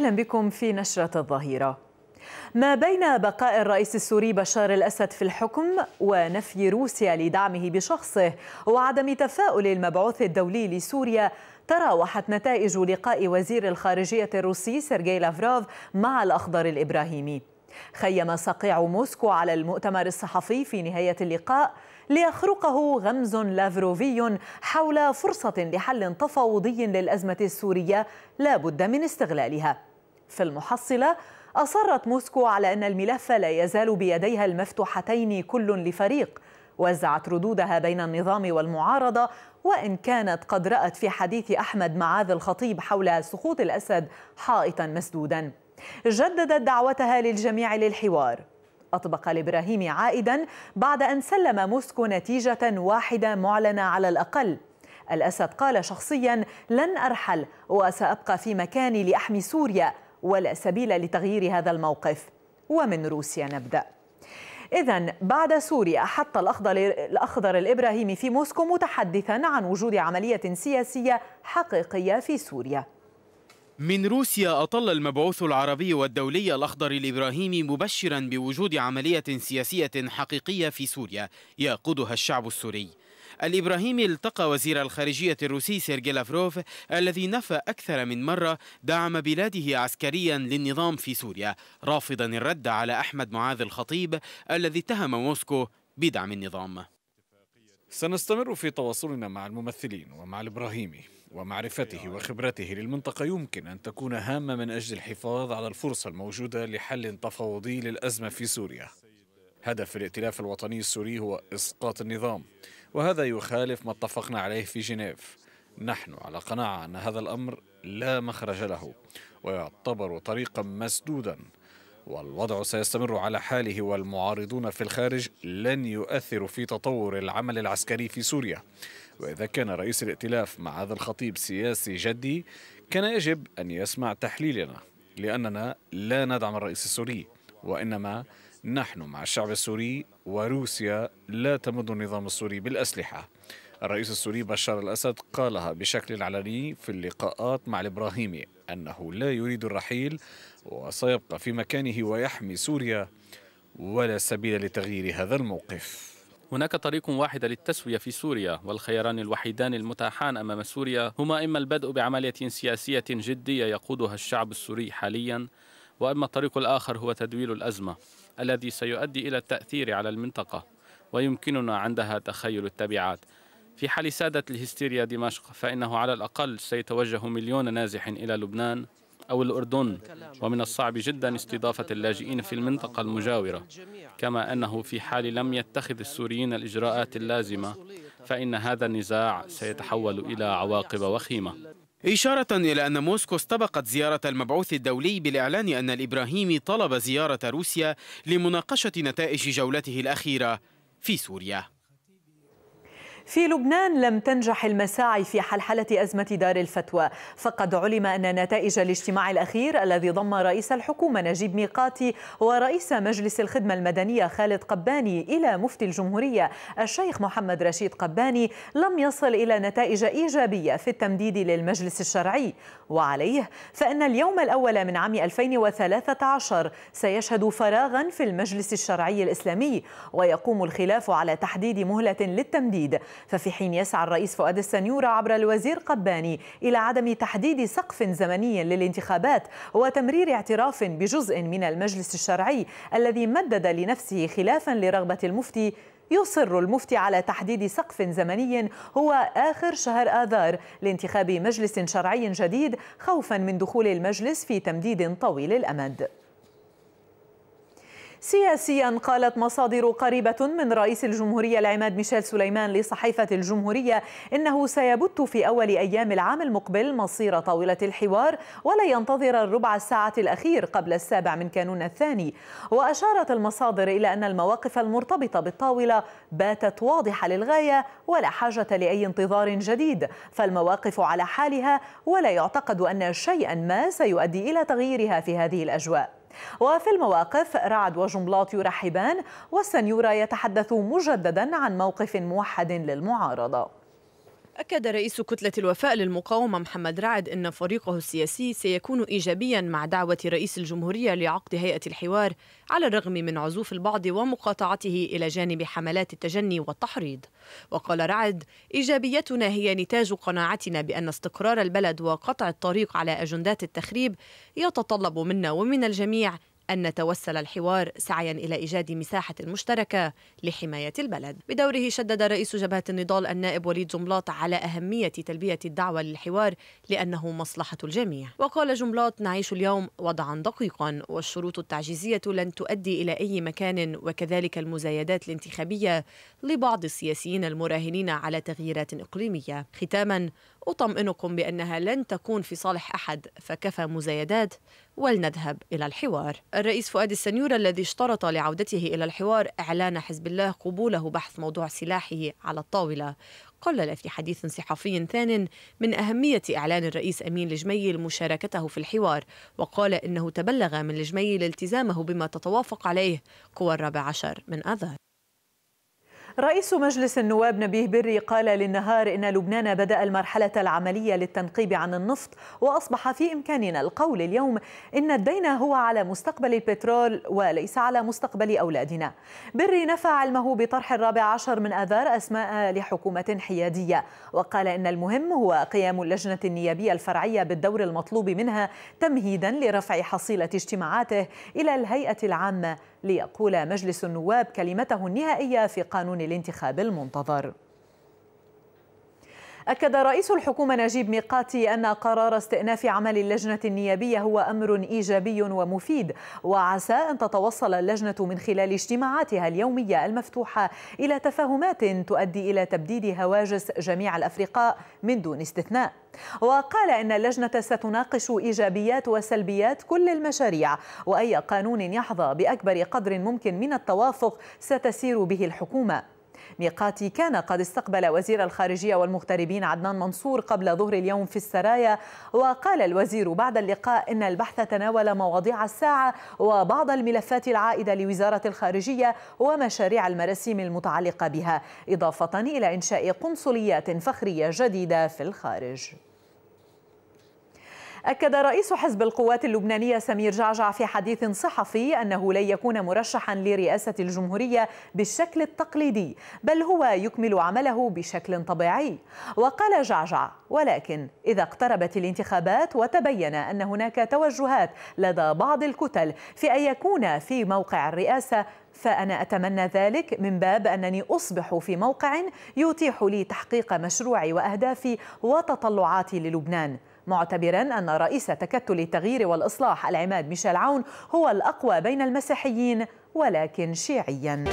أهلا بكم في نشرة الظهيرة ما بين بقاء الرئيس السوري بشار الأسد في الحكم ونفي روسيا لدعمه بشخصه وعدم تفاؤل المبعوث الدولي لسوريا تراوحت نتائج لقاء وزير الخارجية الروسي سيرجي لافروف مع الأخضر الإبراهيمي خيم صقيع موسكو على المؤتمر الصحفي في نهاية اللقاء ليخرقه غمز لافروفي حول فرصة لحل تفاوضي للأزمة السورية لا بد من استغلالها في المحصلة أصرت موسكو على أن الملف لا يزال بيديها المفتوحتين كل لفريق وزعت ردودها بين النظام والمعارضة وإن كانت قد رأت في حديث أحمد معاذ الخطيب حول سقوط الأسد حائطا مسدودا جددت دعوتها للجميع للحوار أطبق لإبراهيم عائدا بعد أن سلم موسكو نتيجة واحدة معلنة على الأقل الأسد قال شخصيا لن أرحل وسأبقى في مكاني لأحمي سوريا ولا سبيل لتغيير هذا الموقف ومن روسيا نبدأ إذا بعد سوريا حتى الأخضر, الأخضر الإبراهيمي في موسكو متحدثا عن وجود عملية سياسية حقيقية في سوريا من روسيا أطل المبعوث العربي والدولي الأخضر الإبراهيمي مبشرا بوجود عملية سياسية حقيقية في سوريا يقودها الشعب السوري الإبراهيمي التقى وزير الخارجية الروسي سيرجي لافروف الذي نفى أكثر من مرة دعم بلاده عسكريا للنظام في سوريا رافضا الرد على أحمد معاذ الخطيب الذي اتهم موسكو بدعم النظام سنستمر في تواصلنا مع الممثلين ومع الإبراهيمي ومعرفته وخبرته للمنطقة يمكن أن تكون هامة من أجل الحفاظ على الفرصة الموجودة لحل تفاوضي للأزمة في سوريا هدف الائتلاف الوطني السوري هو إسقاط النظام وهذا يخالف ما اتفقنا عليه في جنيف نحن على قناعة أن هذا الأمر لا مخرج له ويعتبر طريقا مسدودا والوضع سيستمر على حاله والمعارضون في الخارج لن يؤثروا في تطور العمل العسكري في سوريا وإذا كان رئيس الائتلاف مع هذا الخطيب سياسي جدي كان يجب أن يسمع تحليلنا لأننا لا ندعم الرئيس السوري وإنما نحن مع الشعب السوري وروسيا لا تمد النظام السوري بالأسلحة الرئيس السوري بشار الأسد قالها بشكل علني في اللقاءات مع الإبراهيمي أنه لا يريد الرحيل وسيبقى في مكانه ويحمي سوريا ولا سبيل لتغيير هذا الموقف هناك طريق واحد للتسوية في سوريا والخياران الوحيدان المتاحان أمام سوريا هما إما البدء بعملية سياسية جدية يقودها الشعب السوري حاليا وأما الطريق الآخر هو تدويل الأزمة الذي سيؤدي إلى التأثير على المنطقة ويمكننا عندها تخيل التبعات في حال سادت الهستيريا دمشق فإنه على الأقل سيتوجه مليون نازح إلى لبنان أو الأردن ومن الصعب جدا استضافة اللاجئين في المنطقة المجاورة كما أنه في حال لم يتخذ السوريين الإجراءات اللازمة فإن هذا النزاع سيتحول إلى عواقب وخيمة إشارة إلى أن موسكو استبقت زيارة المبعوث الدولي بالإعلان أن الإبراهيمي طلب زيارة روسيا لمناقشة نتائج جولته الأخيرة في سوريا في لبنان لم تنجح المساعي في حلحلة أزمة دار الفتوى فقد علم أن نتائج الاجتماع الأخير الذي ضم رئيس الحكومة نجيب ميقاتي ورئيس مجلس الخدمة المدنية خالد قباني إلى مفتي الجمهورية الشيخ محمد رشيد قباني لم يصل إلى نتائج إيجابية في التمديد للمجلس الشرعي وعليه فإن اليوم الأول من عام 2013 سيشهد فراغا في المجلس الشرعي الإسلامي ويقوم الخلاف على تحديد مهلة للتمديد ففي حين يسعى الرئيس فؤاد السنيورة عبر الوزير قباني إلى عدم تحديد سقف زمني للانتخابات وتمرير اعتراف بجزء من المجلس الشرعي الذي مدد لنفسه خلافا لرغبة المفتي يصر المفتي على تحديد سقف زمني هو آخر شهر آذار لانتخاب مجلس شرعي جديد خوفا من دخول المجلس في تمديد طويل الأمد سياسيا قالت مصادر قريبة من رئيس الجمهورية العماد ميشيل سليمان لصحيفة الجمهورية إنه سيبت في أول أيام العام المقبل مصير طاولة الحوار ولا ينتظر الربع الساعة الأخير قبل السابع من كانون الثاني وأشارت المصادر إلى أن المواقف المرتبطة بالطاولة باتت واضحة للغاية ولا حاجة لأي انتظار جديد فالمواقف على حالها ولا يعتقد أن شيئا ما سيؤدي إلى تغييرها في هذه الأجواء وفي المواقف رعد وجملاط يرحبان والسنيورة يتحدث مجددا عن موقف موحد للمعارضة أكد رئيس كتلة الوفاء للمقاومة محمد رعد أن فريقه السياسي سيكون إيجابيا مع دعوة رئيس الجمهورية لعقد هيئة الحوار على الرغم من عزوف البعض ومقاطعته إلى جانب حملات التجني والتحريض وقال رعد إيجابيتنا هي نتاج قناعتنا بأن استقرار البلد وقطع الطريق على أجندات التخريب يتطلب منا ومن الجميع أن نتوسل الحوار سعيا إلى إيجاد مساحة مشتركة لحماية البلد بدوره شدد رئيس جبهة النضال النائب وليد جملاط على أهمية تلبية الدعوة للحوار لأنه مصلحة الجميع وقال جملاط نعيش اليوم وضعا دقيقا والشروط التعجيزية لن تؤدي إلى أي مكان وكذلك المزايدات الانتخابية لبعض السياسيين المراهنين على تغييرات إقليمية ختاما أطمئنكم بأنها لن تكون في صالح أحد فكفى مزايدات ولنذهب إلى الحوار الرئيس فؤاد السنيور الذي اشترط لعودته إلى الحوار إعلان حزب الله قبوله بحث موضوع سلاحه على الطاولة قلل في حديث صحفي ثان من أهمية إعلان الرئيس أمين لجميل مشاركته في الحوار وقال إنه تبلغ من لجميل التزامه بما تتوافق عليه قوى الرابع عشر من آذار رئيس مجلس النواب نبيه بري قال للنهار إن لبنان بدأ المرحلة العملية للتنقيب عن النفط وأصبح في إمكاننا القول اليوم إن الدين هو على مستقبل البترول وليس على مستقبل أولادنا بري نفى علمه بطرح الرابع عشر من آذار أسماء لحكومة حيادية وقال إن المهم هو قيام اللجنة النيابية الفرعية بالدور المطلوب منها تمهيدا لرفع حصيلة اجتماعاته إلى الهيئة العامة ليقول مجلس النواب كلمته النهائية في قانون الانتخاب المنتظر أكد رئيس الحكومة نجيب ميقاتي أن قرار استئناف عمل اللجنة النيابية هو أمر إيجابي ومفيد وعسى أن تتوصل اللجنة من خلال اجتماعاتها اليومية المفتوحة إلى تفاهمات تؤدي إلى تبديد هواجس جميع الأفرقاء من دون استثناء وقال إن اللجنة ستناقش إيجابيات وسلبيات كل المشاريع وأي قانون يحظى بأكبر قدر ممكن من التوافق ستسير به الحكومة ميقات كان قد استقبل وزير الخارجية والمغتربين عدنان منصور قبل ظهر اليوم في السرايا وقال الوزير بعد اللقاء إن البحث تناول مواضيع الساعة وبعض الملفات العائدة لوزارة الخارجية ومشاريع المراسيم المتعلقة بها إضافة إلى إنشاء قنصليات فخرية جديدة في الخارج أكد رئيس حزب القوات اللبنانية سمير جعجع في حديث صحفي أنه لن يكون مرشحا لرئاسة الجمهورية بالشكل التقليدي بل هو يكمل عمله بشكل طبيعي وقال جعجع ولكن إذا اقتربت الانتخابات وتبين أن هناك توجهات لدى بعض الكتل في أن يكون في موقع الرئاسة فأنا أتمنى ذلك من باب أنني أصبح في موقع يتيح لي تحقيق مشروعي وأهدافي وتطلعاتي للبنان معتبرا أن رئيس تكتل التغيير والإصلاح العماد ميشيل عون هو الأقوى بين المسيحيين ولكن شيعيا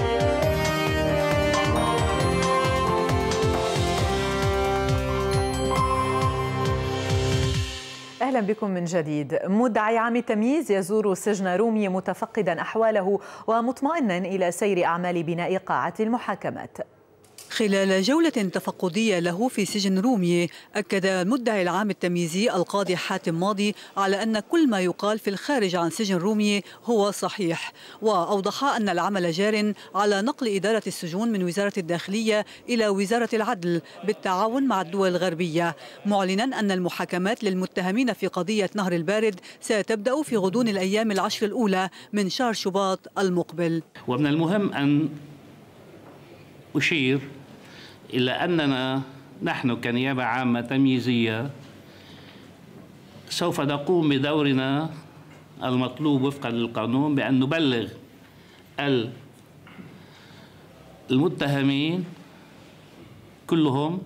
اهلا بكم من جديد مدعي عام التمييز يزور سجن رومي متفقدا احواله ومطمئنا الى سير اعمال بناء قاعه المحاكمات خلال جولة تفقدية له في سجن رومي أكد المدعي العام التمييزي القاضي حاتم ماضي على أن كل ما يقال في الخارج عن سجن رومي هو صحيح وأوضح أن العمل جار على نقل إدارة السجون من وزارة الداخلية إلى وزارة العدل بالتعاون مع الدول الغربية معلنا أن المحاكمات للمتهمين في قضية نهر البارد ستبدأ في غضون الأيام العشر الأولى من شهر شباط المقبل ومن المهم أن أشير إلى أننا نحن كنيابة عامة تمييزية سوف نقوم بدورنا المطلوب وفقا للقانون بأن نبلغ المتهمين كلهم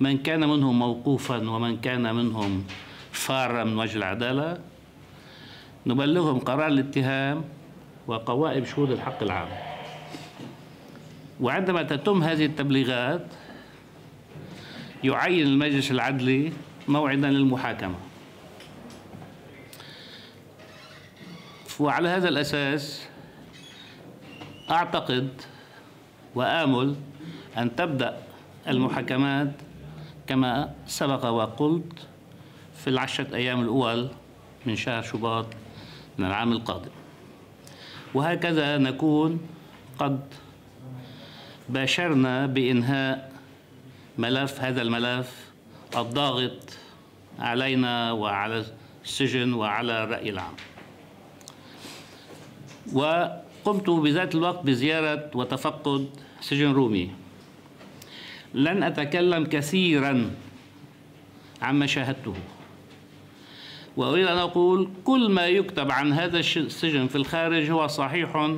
من كان منهم موقوفا ومن كان منهم فارا من وجه العدالة نبلغهم قرار الاتهام وقوائم شهود الحق العام وعندما تتم هذه التبليغات يعين المجلس العدلي موعدا للمحاكمه وعلى هذا الاساس اعتقد وامل ان تبدا المحاكمات كما سبق وقلت في العشره ايام الاول من شهر شباط من العام القادم وهكذا نكون قد باشرنا بإنهاء ملف هذا الملف الضاغط علينا وعلى السجن وعلى الرأي العام وقمت بذات الوقت بزيارة وتفقد سجن رومي لن أتكلم كثيرا عما شاهدته وأريد أن أقول كل ما يكتب عن هذا السجن في الخارج هو صحيح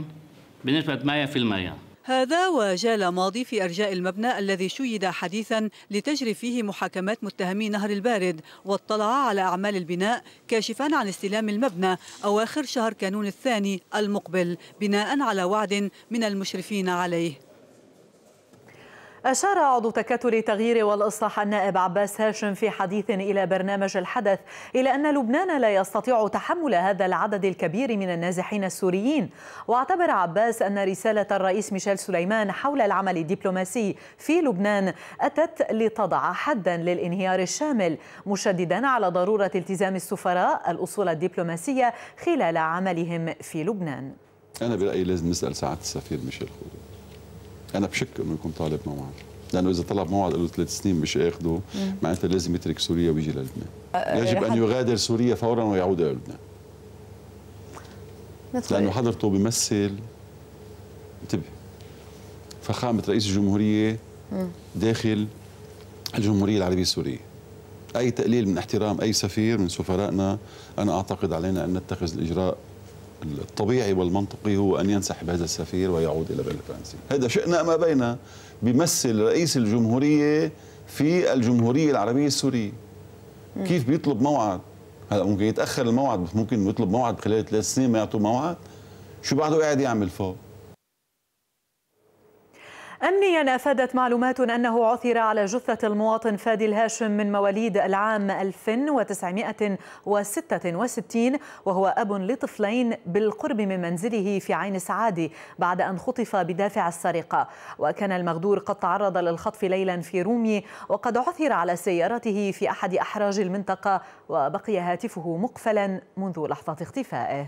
بنسبة 100% هذا وجال ماضي في أرجاء المبنى الذي شيد حديثا لتجري فيه محاكمات متهمي نهر البارد واطلع على أعمال البناء كاشفا عن استلام المبنى أواخر شهر كانون الثاني المقبل بناء على وعد من المشرفين عليه أشار عضو تكتل التغيير والإصلاح النائب عباس هاشم في حديث إلى برنامج الحدث إلى أن لبنان لا يستطيع تحمل هذا العدد الكبير من النازحين السوريين واعتبر عباس أن رسالة الرئيس ميشيل سليمان حول العمل الدبلوماسي في لبنان أتت لتضع حدا للانهيار الشامل مشددا على ضرورة التزام السفراء الأصول الدبلوماسية خلال عملهم في لبنان أنا برأيي لازم نسأل سعادة السفير ميشيل خوري انا بشك انه يكون طالب موعد لانه اذا طلب موعد له ثلاث سنين مش اخذه معناتها لازم يترك سوريا ويجي للبنان أه، أه، يجب ان يغادر سوريا فورا ويعود الى لبنان لانه حضرته بيمثل انتبه فخامه رئيس الجمهوريه داخل الجمهوريه العربيه السوريه اي تقليل من احترام اي سفير من سفرائنا انا اعتقد علينا ان نتخذ الاجراء الطبيعي والمنطقي هو أن ينسحب هذا السفير ويعود إلى بلد فرنسا هذا شئنا ما بين بيمثل رئيس الجمهورية في الجمهورية العربية السورية كيف بيطلب موعد هلا ممكن يتاخر الموعد ممكن يطلب موعد خلال ثلاث سنين ما يعطوا موعد شو بعده قاعد يعمل فوق أمنيا أفادت معلومات أنه عثر على جثة المواطن فادي الهاشم من مواليد العام 1966 وهو أب لطفلين بالقرب من منزله في عين سعادي بعد أن خطف بدافع السرقة وكان المغدور قد تعرض للخطف ليلا في رومي وقد عثر على سيارته في أحد أحراج المنطقة وبقي هاتفه مقفلا منذ لحظة اختفائه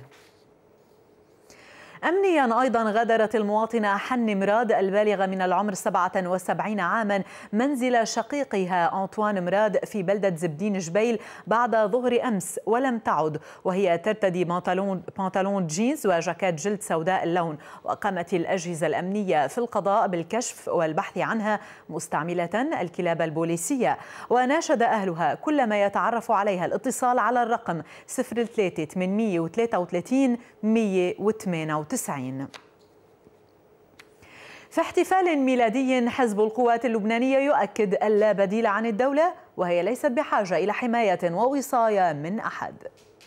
أمنيا أيضا غادرت المواطنة حن مراد البالغة من العمر 77 عاما منزل شقيقها أنطوان مراد في بلدة زبدين جبيل بعد ظهر أمس ولم تعد وهي ترتدي بنطلون, بنطلون جينز وجاكيت جلد سوداء اللون وقامت الأجهزة الأمنية في القضاء بالكشف والبحث عنها مستعملة الكلاب البوليسية وناشد أهلها كل ما يتعرف عليها الاتصال على الرقم 03 833 198 1990 في احتفال ميلادي حزب القوات اللبنانية يؤكد ألا بديل عن الدولة وهي ليست بحاجة إلى حماية ووصاية من أحد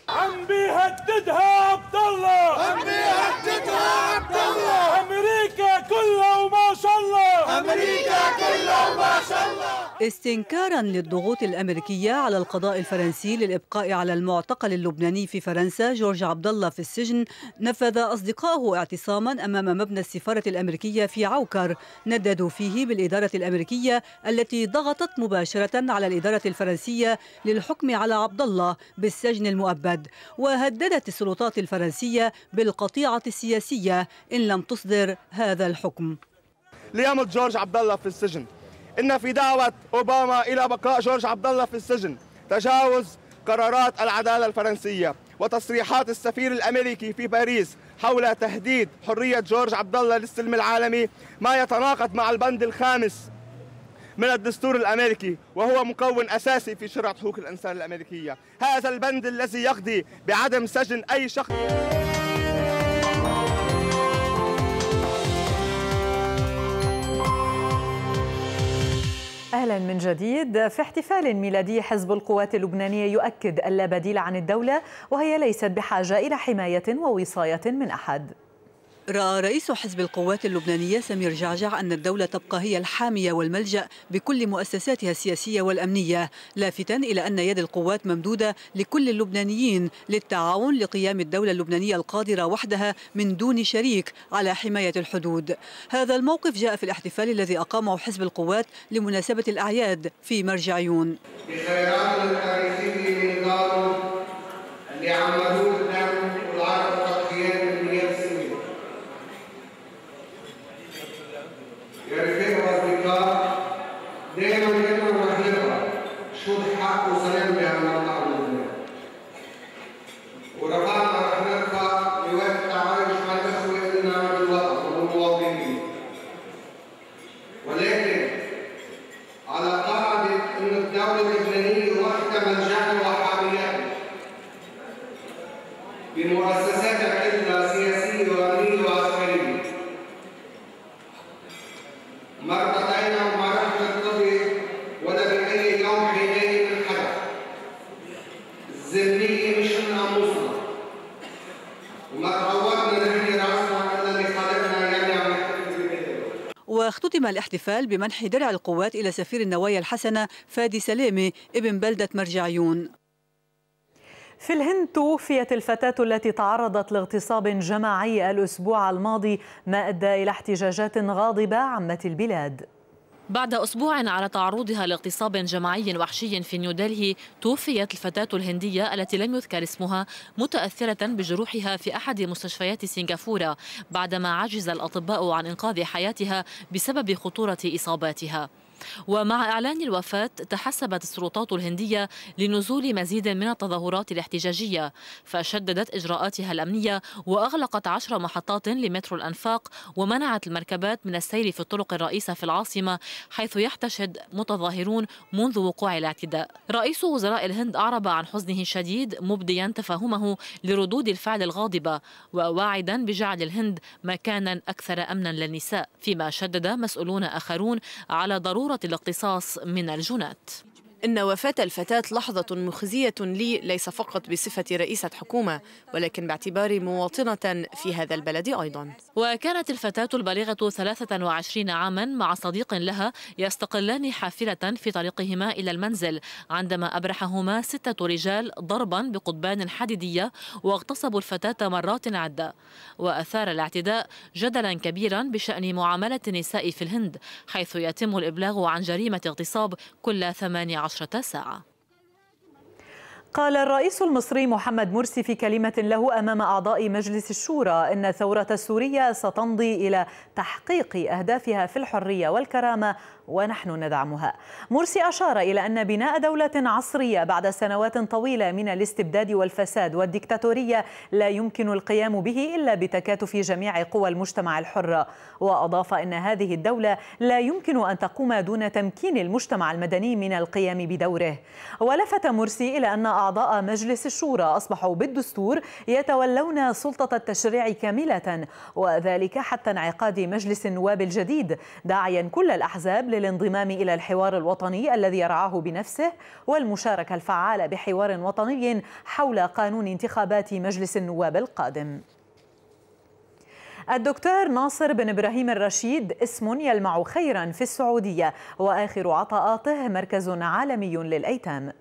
عم بيهددها عبد الله عم بيهددها عبد الله أمريكا كلها شاء الله أمريكا كلهم ما شاء الله استنكارا للضغوط الأمريكية على القضاء الفرنسي للإبقاء على المعتقل اللبناني في فرنسا جورج عبد الله في السجن نفذ أصدقائه اعتصاما أمام مبنى السفارة الأمريكية في عوكر نددوا فيه بالإدارة الأمريكية التي ضغطت مباشرة على الإدارة الفرنسية للحكم على عبد الله بالسجن المؤبد وهددت السلطات الفرنسية بالقطيعة السياسية إن لم تصدر هذا الحكم ليمض جورج عبد الله في السجن ان في دعوه اوباما الى بقاء جورج عبد الله في السجن تجاوز قرارات العداله الفرنسيه وتصريحات السفير الامريكي في باريس حول تهديد حريه جورج عبد الله للسلم العالمي ما يتناقض مع البند الخامس من الدستور الامريكي وهو مكون اساسي في شرعه حقوق الانسان الامريكيه، هذا البند الذي يقضي بعدم سجن اي شخص أهلا من جديد في احتفال ميلادي حزب القوات اللبنانية يؤكد اللا بديل عن الدولة وهي ليست بحاجة إلى حماية ووصاية من أحد رأى رئيس حزب القوات اللبنانية سمير جعجع أن الدولة تبقى هي الحامية والملجأ بكل مؤسساتها السياسية والأمنية لافتا إلى أن يد القوات ممدودة لكل اللبنانيين للتعاون لقيام الدولة اللبنانية القادرة وحدها من دون شريك على حماية الحدود هذا الموقف جاء في الاحتفال الذي أقامه حزب القوات لمناسبة الأعياد في مرجعيون بخيرات التاريخي من ختم الاحتفال بمنح درع القوات إلى سفير النوايا الحسنة فادي سلامة ابن بلدة مرجعيون في الهند توفيت الفتاة التي تعرضت لاغتصاب جماعي الأسبوع الماضي ما أدى إلى احتجاجات غاضبة عمت البلاد بعد أسبوع على تعرضها لاغتصاب جماعي وحشي في نيودلهي توفيت الفتاة الهندية التي لم يذكر اسمها متأثرة بجروحها في أحد مستشفيات سنغافورة بعدما عجز الأطباء عن إنقاذ حياتها بسبب خطورة إصاباتها ومع إعلان الوفاة تحسبت السلطات الهندية لنزول مزيد من التظاهرات الاحتجاجية فشددت إجراءاتها الأمنية وأغلقت عشر محطات لمترو الأنفاق ومنعت المركبات من السير في الطرق الرئيسة في العاصمة حيث يحتشد متظاهرون منذ وقوع الاعتداء رئيس وزراء الهند أعرب عن حزنه الشديد مبديا تفهمه لردود الفعل الغاضبة وواعدا بجعل الهند مكانا أكثر أمنا للنساء فيما شدد مسؤولون آخرون على ضرورة ضروره الاقتصاص من الجنات إن وفاة الفتاة لحظة مخزية لي ليس فقط بصفة رئيسة حكومة ولكن باعتباري مواطنة في هذا البلد أيضا وكانت الفتاة البالغة 23 عاما مع صديق لها يستقلان حافلة في طريقهما إلى المنزل عندما أبرحهما ستة رجال ضربا بقضبان حديدية واغتصبوا الفتاة مرات عدة وأثار الاعتداء جدلا كبيرا بشأن معاملة النساء في الهند حيث يتم الإبلاغ عن جريمة اغتصاب كل 18 عشرة ساعة قال الرئيس المصري محمد مرسي في كلمة له أمام أعضاء مجلس الشورى إن الثورة السورية ستمضي إلى تحقيق أهدافها في الحرية والكرامة ونحن ندعمها مرسي أشار إلى أن بناء دولة عصرية بعد سنوات طويلة من الاستبداد والفساد والديكتاتورية لا يمكن القيام به إلا بتكاتف جميع قوى المجتمع الحرة وأضاف أن هذه الدولة لا يمكن أن تقوم دون تمكين المجتمع المدني من القيام بدوره ولفت مرسي إلى أن أعضاء مجلس الشورى أصبحوا بالدستور يتولون سلطة التشريع كاملة وذلك حتى انعقاد مجلس النواب الجديد داعيا كل الأحزاب للانضمام إلى الحوار الوطني الذي يرعاه بنفسه والمشاركة الفعالة بحوار وطني حول قانون انتخابات مجلس النواب القادم الدكتور ناصر بن ابراهيم الرشيد اسم يلمع خيرا في السعوديه واخر عطاءاته مركز عالمي للايتام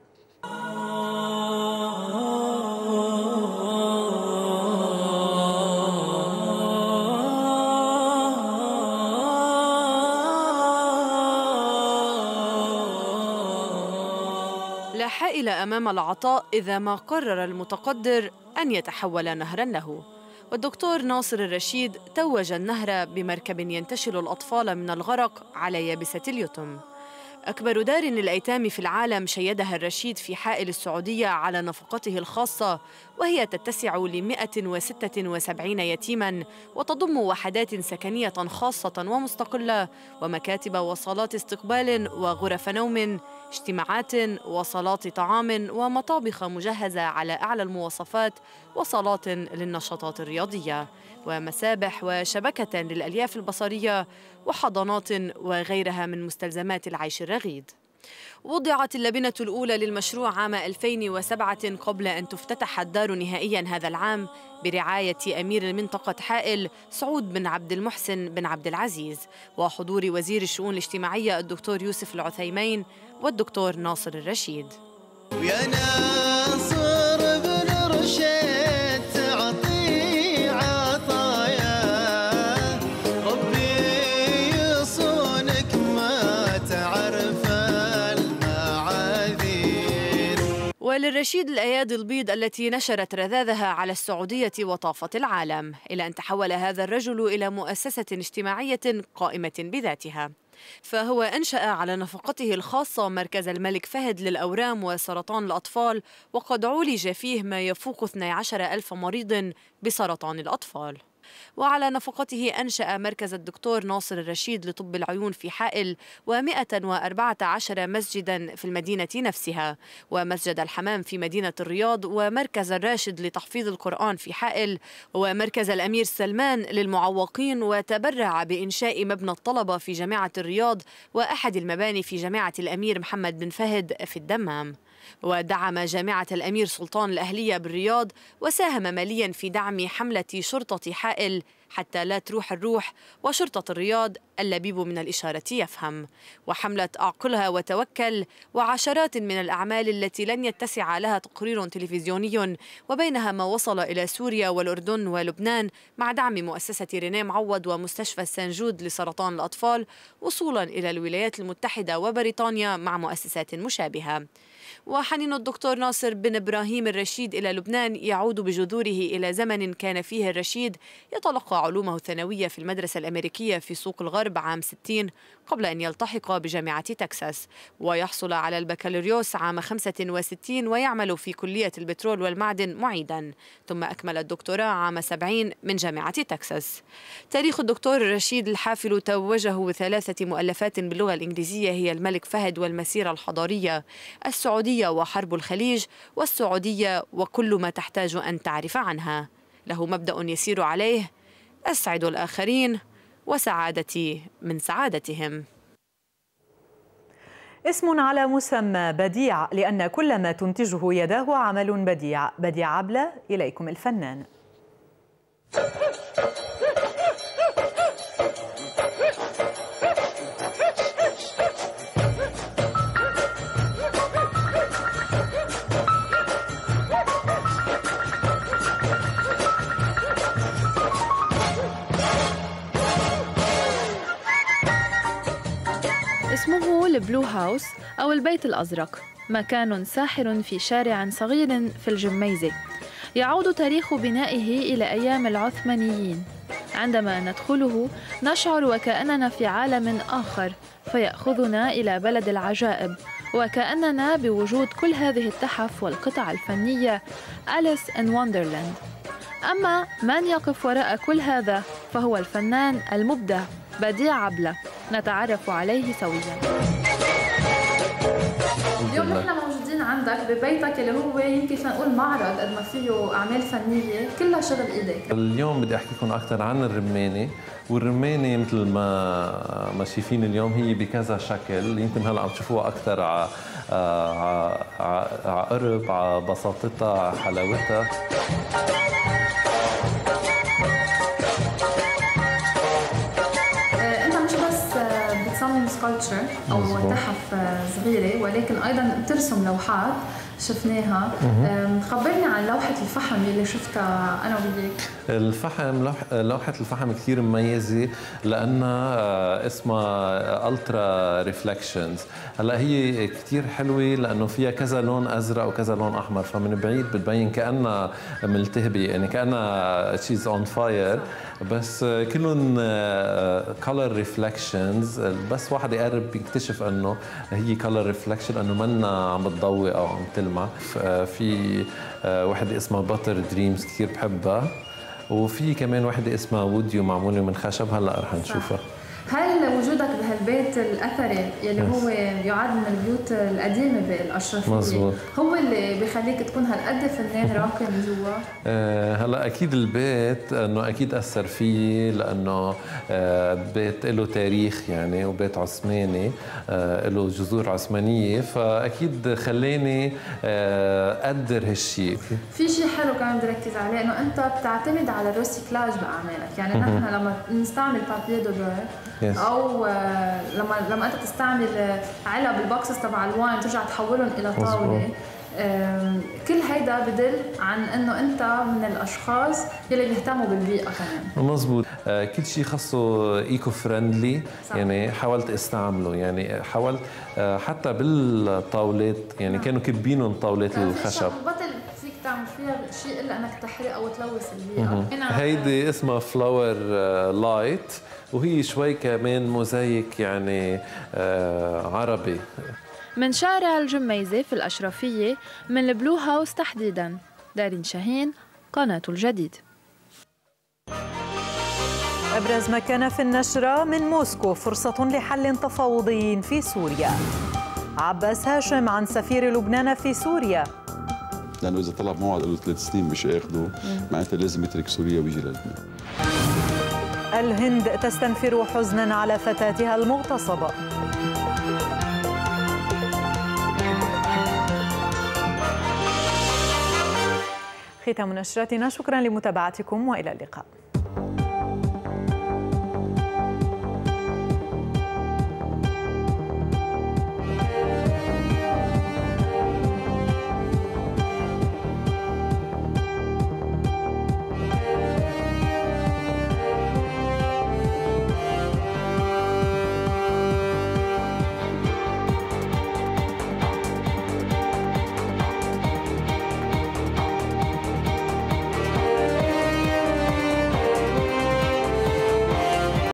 الحائل أمام العطاء إذا ما قرر المتقدر أن يتحول نهرا له والدكتور ناصر الرشيد توج النهر بمركب ينتشل الأطفال من الغرق على يابسة اليتم أكبر دار للأيتام في العالم شيدها الرشيد في حائل السعودية على نفقته الخاصة وهي تتسع ل 176 يتيما وتضم وحدات سكنية خاصة ومستقلة ومكاتب وصالات استقبال وغرف نوم اجتماعات وصالات طعام ومطابخ مجهزة على أعلى المواصفات وصالات للنشاطات الرياضية ومسابح وشبكة للألياف البصرية وحضانات وغيرها من مستلزمات العيش الرغيد وضعت اللبنة الأولى للمشروع عام 2007 قبل أن تفتتح الدار نهائيا هذا العام برعاية أمير منطقة حائل سعود بن عبد المحسن بن عبد العزيز وحضور وزير الشؤون الاجتماعية الدكتور يوسف العثيمين والدكتور ناصر الرشيد وللرشيد الأيادي البيض التي نشرت رذاذها على السعودية وطافت العالم إلى أن تحول هذا الرجل إلى مؤسسة اجتماعية قائمة بذاتها فهو أنشأ على نفقته الخاصة مركز الملك فهد للأورام وسرطان الأطفال وقد عولج فيه ما يفوق 12 ألف مريض بسرطان الأطفال وعلى نفقته أنشأ مركز الدكتور ناصر الرشيد لطب العيون في حائل و114 مسجدا في المدينة نفسها ومسجد الحمام في مدينة الرياض ومركز الراشد لتحفيظ القرآن في حائل ومركز الأمير سلمان للمعوقين وتبرع بإنشاء مبنى الطلبة في جامعة الرياض وأحد المباني في جامعة الأمير محمد بن فهد في الدمام ودعم جامعة الأمير سلطان الأهلية بالرياض وساهم ماليا في دعم حملة شرطة حائل حتى لا تروح الروح وشرطة الرياض اللبيب من الإشارة يفهم وحملة أعقلها وتوكل وعشرات من الأعمال التي لن يتسع لها تقرير تلفزيوني وبينها ما وصل إلى سوريا والأردن ولبنان مع دعم مؤسسة رينيه معوض ومستشفى سنجود لسرطان الأطفال وصولا إلى الولايات المتحدة وبريطانيا مع مؤسسات مشابهة وحنين الدكتور ناصر بن إبراهيم الرشيد إلى لبنان يعود بجذوره إلى زمن كان فيه الرشيد يتلقى علومه الثانوية في المدرسة الأمريكية في سوق الغرب عام 60 قبل أن يلتحق بجامعة تكساس ويحصل على البكالوريوس عام 65 ويعمل في كلية البترول والمعدن معيدا ثم أكمل الدكتوراه عام 70 من جامعة تكساس تاريخ الدكتور رشيد الحافل توجه بثلاثة مؤلفات باللغة الإنجليزية هي الملك فهد والمسيرة الحضارية السعودية وحرب الخليج والسعودية وكل ما تحتاج أن تعرف عنها له مبدأ يسير عليه أسعد الآخرين وسعادتي من سعادتهم اسم على مسمى بديع لأن كل ما تنتجه يداه عمل بديع بديع عبلة إليكم الفنان البلو هاوس أو البيت الأزرق مكان ساحر في شارع صغير في الجميزة يعود تاريخ بنائه إلى أيام العثمانيين عندما ندخله نشعر وكأننا في عالم آخر فيأخذنا إلى بلد العجائب وكأننا بوجود كل هذه التحف والقطع الفنية أليس إن وندرلاند أما من يقف وراء كل هذا فهو الفنان المبدع بديع عبلة نتعرف عليه سوياً نحن موجودين عندك ببيتك اللي هو يمكن فينا نقول معرض قد ما فيه اعمال فنيه كلها شغل ايديك اليوم بدي احكي لكم اكثر عن الرمانه والرمانه مثل ما ما شايفين اليوم هي بكذا شكل يمكن هلا عم تشوفوها اكثر على على قرب على بساطتها على حلاوتها لوحات شفناها خبرنا عن لوحة الفحم اللي شفتها انا وياك الفحم لوحه الفحم كثير مميزه لانها آه، اسمها الترا ريفلكشنز هلا هي كثير حلوه لانه فيها كذا لون ازرق وكذا لون احمر فمن بعيد بتبين كانها ملتهبه يعني كانها شيز اون فاير بس كلهم كلر آه، ريفلكشنز بس واحد يقرب بيكتشف انه هي كلر ريفلكشن انه منا عم بتضوي او عم تلمع آه، في وحده اسمها بتر دريمز كتير كثير بحبها وفي كمان وحده اسمها ووديو معموله من خشب هلا رح نشوفها هل وجودك بهالبيت الاثري يلي نعم. هو يعد من البيوت القديمه بالاشرفيه مزبوط. هو اللي بخليك تكون هالقد فنان راقي من جوا آه، هلا اكيد البيت انه اكيد اثر فيي لانه آه، بيت له تاريخ يعني وبيت عثماني آه، له جذور عثمانيه فاكيد خلاني اقدر هالشيء في شيء حلو كمان بدي ركز عليه انه انت بتعتمد على الريسيكلاج باعمالك يعني نحن لما نستعمل بابيي دو او آه، لما لما انت تستعمل آه، علب البوكسز تبع الواين ترجع تحولهم الى طاوله كل هيدا بدل عن انه انت من الاشخاص يلي بيهتموا بالبيئه كمان مزبوط آه، كل شيء خصه ايكو فريندلي يعني حاولت استعمله يعني حاولت حتى بالطاولات يعني نعم. كانوا كبينهم طاولات الخشب شيء الا انك تحرقها وتلوث البيئه هيدي اسمها فلاور آه، لايت وهي شوي كمان موزايك يعني آه، عربي من شارع الجميزة في الأشرفية من البلو هاوس تحديدا دارين شاهين قناة الجديد أبرز ما كان في النشرة من موسكو فرصة لحل تفاوضي في سوريا عباس هاشم عن سفير لبنان في سوريا لانه اذا طلب موعد له ثلاث سنين مش ياخذه معناتها لازم يترك سوريا ويجي للبنان الهند تستنفر حزنا على فتاتها المغتصبه ختام نشرتنا شكرا لمتابعتكم والى اللقاء